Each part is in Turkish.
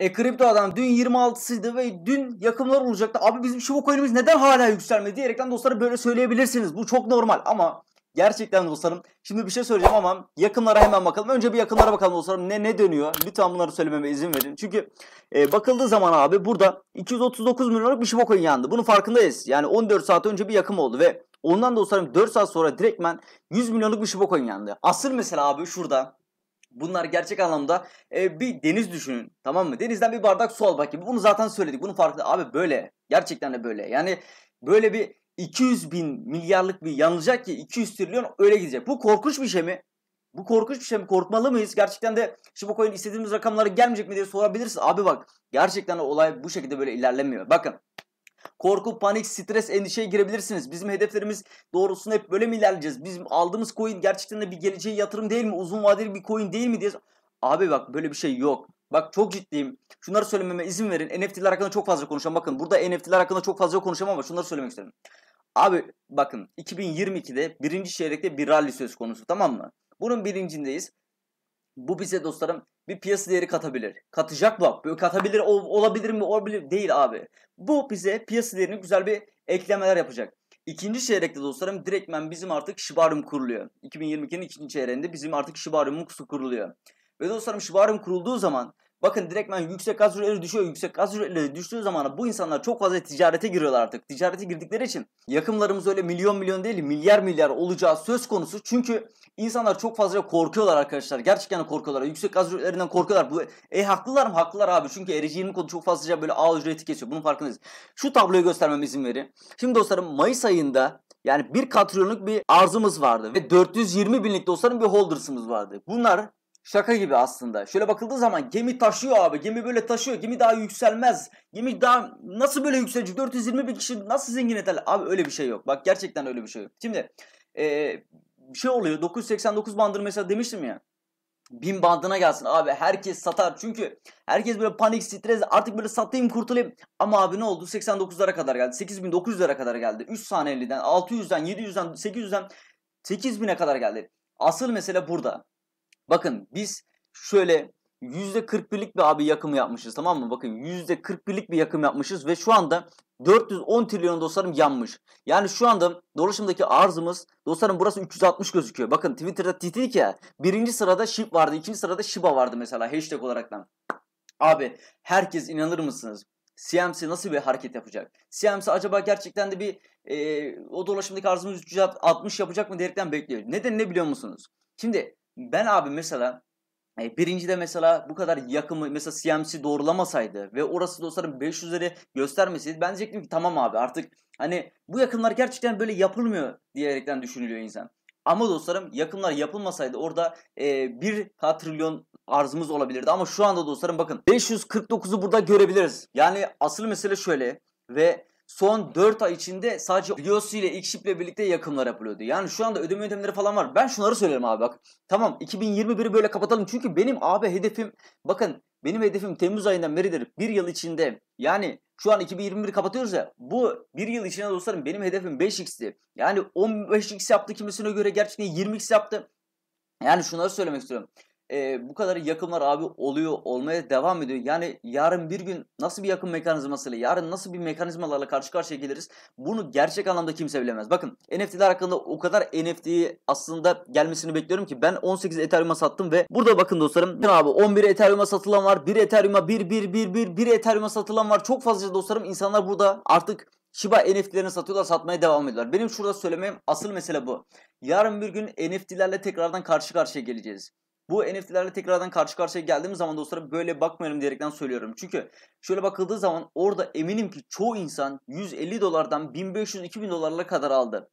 E kripto adam dün 26'sıydı ve dün yakınlar olacaktı. Abi bizim şu coin'imiz neden hala yükselmedi diyerekten dostlara böyle söyleyebilirsiniz. Bu çok normal ama gerçekten dostlarım şimdi bir şey söyleyeceğim ama yakınlara hemen bakalım. Önce bir yakınlara bakalım dostlarım ne ne dönüyor. Lütfen bunları söylememe izin verin. Çünkü e, bakıldığı zaman abi burada 239 milyonluk bir Shiba coin yandı. Bunun farkındayız. Yani 14 saat önce bir yakım oldu ve ondan dostlarım 4 saat sonra direktmen 100 milyonluk bir Shiba coin yandı. Asıl mesela abi şurada Bunlar gerçek anlamda e, bir deniz düşünün tamam mı? Denizden bir bardak su al bakayım. Bunu zaten söyledik. Bunun farkında. Abi böyle. Gerçekten de böyle. Yani böyle bir 200 bin milyarlık bir yanılacak ki 200 trilyon öyle gidecek. Bu korkunç bir şey mi? Bu korkunç bir şey mi? Korkmalı mıyız? Gerçekten de Shiba istediğimiz rakamlara gelmeyecek mi diye sorabilirsin. Abi bak gerçekten olay bu şekilde böyle ilerlemiyor. Bakın Korku, panik, stres, endişeye girebilirsiniz. Bizim hedeflerimiz doğrusunu hep böyle mi ilerleyeceğiz? Bizim aldığımız coin gerçekten de bir geleceğe yatırım değil mi? Uzun vadeli bir coin değil mi diye. Abi bak böyle bir şey yok. Bak çok ciddiyim. Şunları söylememe izin verin. NFT'ler hakkında çok fazla konuşacağım. Bakın burada NFT'ler hakkında çok fazla konuşamam ama şunları söylemek istedim. Abi bakın 2022'de birinci çeyrekte bir rally söz konusu tamam mı? Bunun birincindeyiz. Bu bize dostlarım bir piyasa değeri katabilir. Katacak bak. Böyle katabilir ol, olabilir mi? Olabilir değil abi. Bu bize piyasa değerini güzel bir eklemeler yapacak. İkinci çeyrekte dostlarım direktmen bizim artık şibarım kuruluyor. 2022'nin ikinci çeyreğinde bizim artık Shibarium'un kuruluyor. Ve dostlarım şibarım kurulduğu zaman Bakın direktmen yüksek gaz ücretleri düşüyor. Yüksek gaz ücretleri düştüğü zaman bu insanlar çok fazla ticarete giriyorlar artık. Ticarete girdikleri için yakımlarımız öyle milyon milyon değil milyar milyar olacağı söz konusu. Çünkü insanlar çok fazla korkuyorlar arkadaşlar. Gerçekten korkuyorlar. Yüksek gaz ücretlerinden korkuyorlar. Bu, e haklılar mı? Haklılar abi. Çünkü erici 20 kolu çok fazlaca böyle ağ ücreti kesiyor. Bunun farkındayız. Şu tabloyu göstermem izin verin. Şimdi dostlarım Mayıs ayında yani 1 katrilyonluk bir arzımız vardı ve 420 binlik dostlarım bir holders'ımız vardı. Bunlar Şaka gibi aslında. Şöyle bakıldığı zaman gemi taşıyor abi. Gemi böyle taşıyor. Gemi daha yükselmez. Gemi daha nasıl böyle yükselecek? 420 bir kişi nasıl zengin ederler? Abi öyle bir şey yok. Bak gerçekten öyle bir şey yok. Şimdi bir şey oluyor. 989 bandır mesela demiştim ya. 1000 bandına gelsin abi herkes satar çünkü herkes böyle panik stres artık böyle satayım kurtulayım ama abi ne oldu 89'lara kadar geldi 8900'lere kadar geldi 3 saniyeliden 600'den 700'den 800'den 8000'e kadar geldi asıl mesele burada Bakın biz şöyle %41'lik bir abi yakımı yapmışız tamam mı? Bakın %41'lik bir yakım yapmışız ve şu anda 410 trilyon dostlarım yanmış. Yani şu anda dolaşımdaki arzımız dostlarım burası 360 gözüküyor. Bakın Twitter'da titrik ki birinci sırada SHIB vardı ikinci sırada Shiba vardı mesela hashtag olaraktan. Abi herkes inanır mısınız? CMC nasıl bir hareket yapacak? CMC acaba gerçekten de bir e, o dolaşımdaki arzımız 360 yapacak mı diyerekten bekliyor. Neden ne biliyor musunuz? Şimdi ben abi mesela e, birinci de mesela bu kadar yakımı mesela CMC doğrulamasaydı ve orası dostlarım 500'leri göstermeseydi ben diyecektim ki tamam abi artık hani bu yakınlar gerçekten böyle yapılmıyor diyerekten düşünülüyor insan. Ama dostlarım yakınlar yapılmasaydı orada e, 1 trilyon arzımız olabilirdi. Ama şu anda dostlarım bakın 549'u burada görebiliriz. Yani asıl mesele şöyle ve son 4 ay içinde sadece Lios'u ile Xship ile birlikte yakımlar yapılıyordu. Yani şu anda ödeme yöntemleri falan var. Ben şunları söylerim abi bak. Tamam 2021'i böyle kapatalım. Çünkü benim abi hedefim bakın benim hedefim Temmuz ayından beridir. Bir yıl içinde yani şu an 2021 kapatıyoruz ya bu bir yıl içinde dostlarım benim hedefim 5x'ti. Yani 15x yaptı kimisine göre gerçekten 20x yaptı. Yani şunları söylemek istiyorum e, bu kadar yakımlar abi oluyor, olmaya devam ediyor. Yani yarın bir gün nasıl bir yakım mekanizmasıyla, yarın nasıl bir mekanizmalarla karşı karşıya geliriz bunu gerçek anlamda kimse bilemez. Bakın NFT'ler hakkında o kadar NFT aslında gelmesini bekliyorum ki ben 18 Ethereum'a sattım ve burada bakın dostlarım ben abi 11 Ethereum'a satılan var, 1 Ethereum'a 1 1 1 1 1 Ethereum'a satılan var. Çok fazla dostlarım insanlar burada artık Shiba NFT'lerini satıyorlar, satmaya devam ediyorlar. Benim şurada söylemem asıl mesele bu. Yarın bir gün NFT'lerle tekrardan karşı karşıya geleceğiz. Bu NFT'lerle tekrardan karşı karşıya geldiğimiz zaman dostlar böyle bakmayalım diyerekten söylüyorum. Çünkü şöyle bakıldığı zaman orada eminim ki çoğu insan 150 dolardan 1500-2000 dolarla kadar aldı.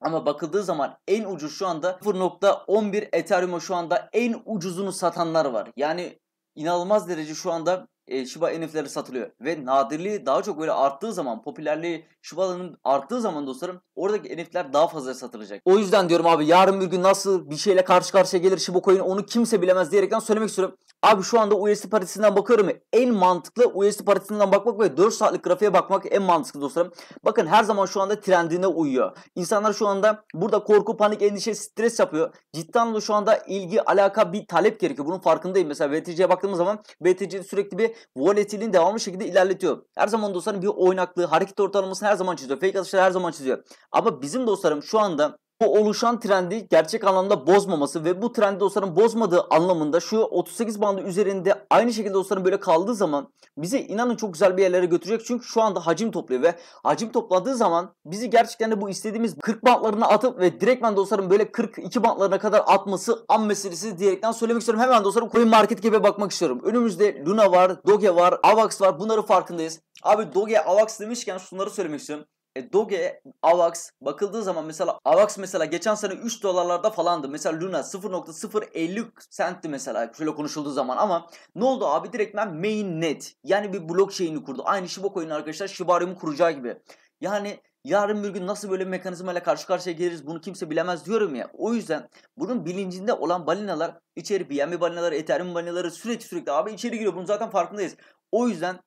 Ama bakıldığı zaman en ucuz şu anda 0.11 Ethereum'a şu anda en ucuzunu satanlar var. Yani inanılmaz derece şu anda e, Shiba NFT'leri satılıyor. Ve nadirliği daha çok böyle arttığı zaman, popülerliği Shiba'nın arttığı zaman dostlarım oradaki NFT'ler daha fazla satılacak. O yüzden diyorum abi yarın bir gün nasıl bir şeyle karşı karşıya gelir Shiba Coin onu kimse bilemez diyerekten söylemek istiyorum. Abi şu anda USD paritesinden bakıyorum. En mantıklı USD paritesinden bakmak ve 4 saatlik grafiğe bakmak en mantıklı dostlarım. Bakın her zaman şu anda trendine uyuyor. İnsanlar şu anda burada korku, panik, endişe, stres yapıyor. Ciddi anlamda şu anda ilgi, alaka, bir talep gerekiyor. Bunun farkındayım. Mesela BTC'ye baktığımız zaman BTC sürekli bir volatilini devamlı şekilde ilerletiyor. Her zaman dostlarım bir oynaklığı, hareket ortalamasını her zaman çiziyor. Fake atışları her zaman çiziyor. Ama bizim dostlarım şu anda bu oluşan trendi gerçek anlamda bozmaması ve bu trendi dostların bozmadığı anlamında şu 38 bandı üzerinde aynı şekilde dostların böyle kaldığı zaman bizi inanın çok güzel bir yerlere götürecek. Çünkü şu anda hacim topluyor ve hacim topladığı zaman bizi gerçekten de bu istediğimiz 40 bantlarına atıp ve direktmen dostlarım böyle 42 bantlarına kadar atması an meselesi diyerekten söylemek istiyorum. Hemen dostlarım coin market gibi bakmak istiyorum. Önümüzde Luna var, Doge var, Avax var. bunları farkındayız. Abi Doge, Avax demişken şunları söylemek istiyorum. E, Doge, Avax bakıldığı zaman mesela Avax mesela geçen sene 3 dolarlarda falandı. Mesela Luna 0.050 sentti mesela şöyle konuşulduğu zaman ama ne oldu abi direktmen mainnet yani bir blockchain'i kurdu. Aynı Shiba Coin arkadaşlar Shibarium'u kuracağı gibi. Yani yarın bir gün nasıl böyle bir mekanizma ile karşı karşıya geliriz bunu kimse bilemez diyorum ya. O yüzden bunun bilincinde olan balinalar içeri BNB balinaları, Ethereum balinaları sürekli sürekli abi içeri giriyor. Bunun zaten farkındayız. O yüzden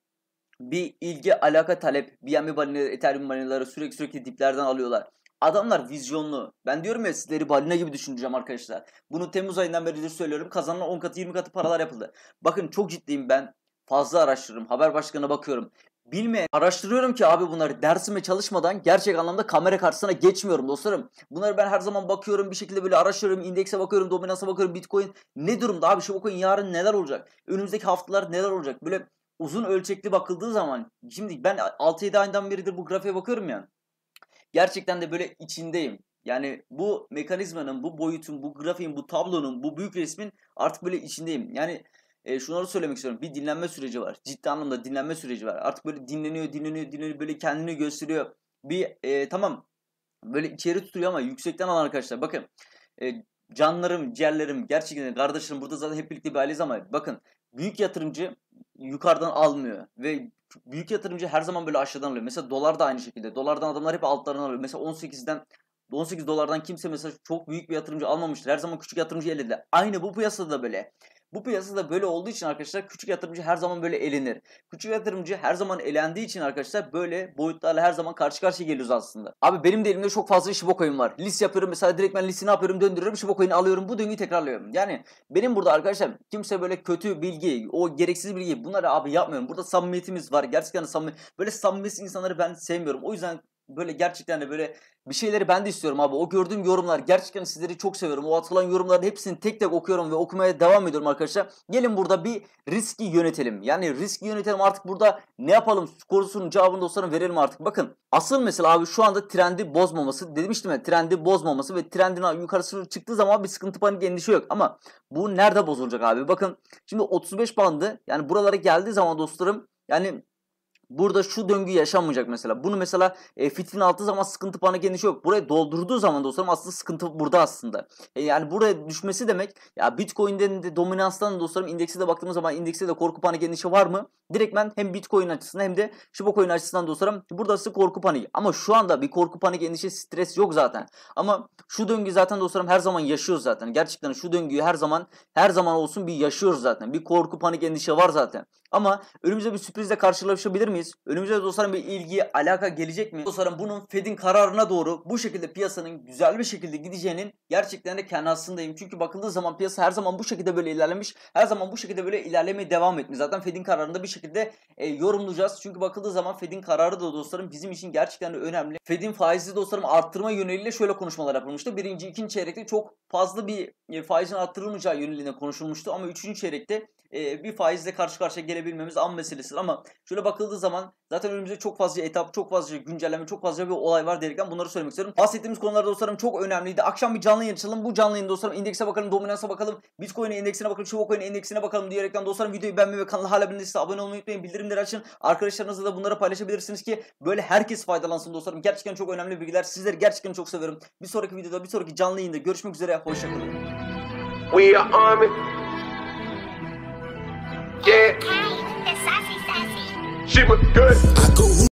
bir ilgi, alaka, talep. bir BNB balinaları, Ethereum balinaları sürekli sürekli diplerden alıyorlar. Adamlar vizyonlu. Ben diyorum ya sizleri balina gibi düşüneceğim arkadaşlar. Bunu Temmuz ayından beri beridir söylüyorum. Kazanan 10 katı 20 katı paralar yapıldı. Bakın çok ciddiyim ben. Fazla araştırırım. Haber başkanına bakıyorum. Bilmeyen araştırıyorum ki abi bunları dersime çalışmadan gerçek anlamda kamera karşısına geçmiyorum dostlarım. Bunları ben her zaman bakıyorum bir şekilde böyle araştırıyorum. indekse bakıyorum, dominansa bakıyorum, bitcoin. Ne durumda abi şu bakın yarın neler olacak? Önümüzdeki haftalar neler olacak? Böyle uzun ölçekli bakıldığı zaman şimdi ben 6-7 aydan beridir bu grafiğe bakıyorum ya. Gerçekten de böyle içindeyim. Yani bu mekanizmanın, bu boyutun, bu grafiğin, bu tablonun, bu büyük resmin artık böyle içindeyim. Yani e, şunları söylemek istiyorum. Bir dinlenme süreci var. Ciddi anlamda dinlenme süreci var. Artık böyle dinleniyor, dinleniyor, dinleniyor. Böyle kendini gösteriyor. Bir e, tamam böyle içeri tutuyor ama yüksekten alan arkadaşlar. Bakın e, canlarım, ciğerlerim, gerçekten kardeşlerim burada zaten hep birlikte bir aileyiz ama bakın büyük yatırımcı yukarıdan almıyor ve büyük yatırımcı her zaman böyle aşağıdan alıyor. Mesela dolar da aynı şekilde. Dolardan adamlar hep altlardan alıyor. Mesela 18'den 18 dolardan kimse mesela çok büyük bir yatırımcı almamıştır. Her zaman küçük yatırımcı elledi. Aynı bu piyasada da böyle. Bu piyasada böyle olduğu için arkadaşlar küçük yatırımcı her zaman böyle elenir. Küçük yatırımcı her zaman elendiği için arkadaşlar böyle boyutlarla her zaman karşı karşıya geliyoruz aslında. Abi benim de elimde çok fazla şibo coin var. List yapıyorum mesela direkt ben listini yapıyorum döndürüyorum şibo coin'i alıyorum bu döngüyü tekrarlıyorum. Yani benim burada arkadaşlar kimse böyle kötü bilgi o gereksiz bilgi bunları abi yapmıyorum. Burada samimiyetimiz var gerçekten samimi böyle samimiyetsiz insanları ben sevmiyorum. O yüzden böyle gerçekten de böyle bir şeyleri ben de istiyorum abi. O gördüğüm yorumlar gerçekten sizleri çok seviyorum. O atılan yorumların hepsini tek tek okuyorum ve okumaya devam ediyorum arkadaşlar. Gelin burada bir riski yönetelim. Yani riski yönetelim artık burada ne yapalım Sorusunun cevabını dostlarım verelim artık. Bakın asıl mesela abi şu anda trendi bozmaması. Demiştim ya trendi bozmaması ve trendin yukarısı çıktığı zaman bir sıkıntı panik endişe yok. Ama bu nerede bozulacak abi? Bakın şimdi 35 bandı yani buralara geldiği zaman dostlarım yani Burada şu döngü yaşanmayacak mesela. Bunu mesela e, Fitfin aldığı zaman sıkıntı puanı kendisi şey yok. Buraya doldurduğu zaman dostlarım aslında sıkıntı burada aslında. E, yani buraya düşmesi demek ya Bitcoin'den de dominanstan dostlarım indekse de baktığımız zaman indekse de korku panik endişe var mı? Direktmen hem Bitcoin açısından hem de Shiba Coin açısından dostlarım burada size korku paniği. Ama şu anda bir korku panik endişe stres yok zaten. Ama şu döngü zaten dostlarım her zaman yaşıyoruz zaten. Gerçekten şu döngüyü her zaman her zaman olsun bir yaşıyoruz zaten. Bir korku panik endişe var zaten. Ama önümüze bir sürprizle karşılaşabilir miyiz? miyiz? Önümüze dostlarım bir ilgi, alaka gelecek mi? Dostlarım bunun Fed'in kararına doğru bu şekilde piyasanın güzel bir şekilde gideceğinin gerçekten de kenasındayım. Çünkü bakıldığı zaman piyasa her zaman bu şekilde böyle ilerlemiş. Her zaman bu şekilde böyle ilerlemeye devam etmiş. Zaten Fed'in kararında bir şekilde e, yorumlayacağız. Çünkü bakıldığı zaman Fed'in kararı da dostlarım bizim için gerçekten de önemli. Fed'in faizi dostlarım arttırma yöneliyle şöyle konuşmalar yapılmıştı. Birinci, ikinci çeyrekte çok fazla bir e, faizin arttırılmayacağı yöneliyle konuşulmuştu. Ama üçüncü çeyrekte e, bir faizle karşı karşıya gelebilmemiz an meselesidir. Ama şöyle bakıldığı zaman zaten önümüzde çok fazla etap, çok fazla güncelleme, çok fazla bir olay var derken bunları söylemek istiyorum. Bahsettiğimiz konular dostlarım çok önemliydi. Akşam bir canlı yayın açalım. Bu canlı yayında dostlarım indekse bakalım, dominansa bakalım, Bitcoin endeksine bakalım, Shiba endeksine bakalım diyerekten dostlarım videoyu beğenmeyi ve kanala hala bildirimlerse abone olmayı unutmayın. Bildirimleri açın. Arkadaşlarınızla da bunları paylaşabilirsiniz ki böyle herkes faydalansın dostlarım. Gerçekten çok önemli bilgiler. Sizleri gerçekten çok seviyorum. Bir sonraki videoda, bir sonraki canlı yayında görüşmek üzere. Hoşçakalın. We are Yeah. Sassy Sassy. She was good.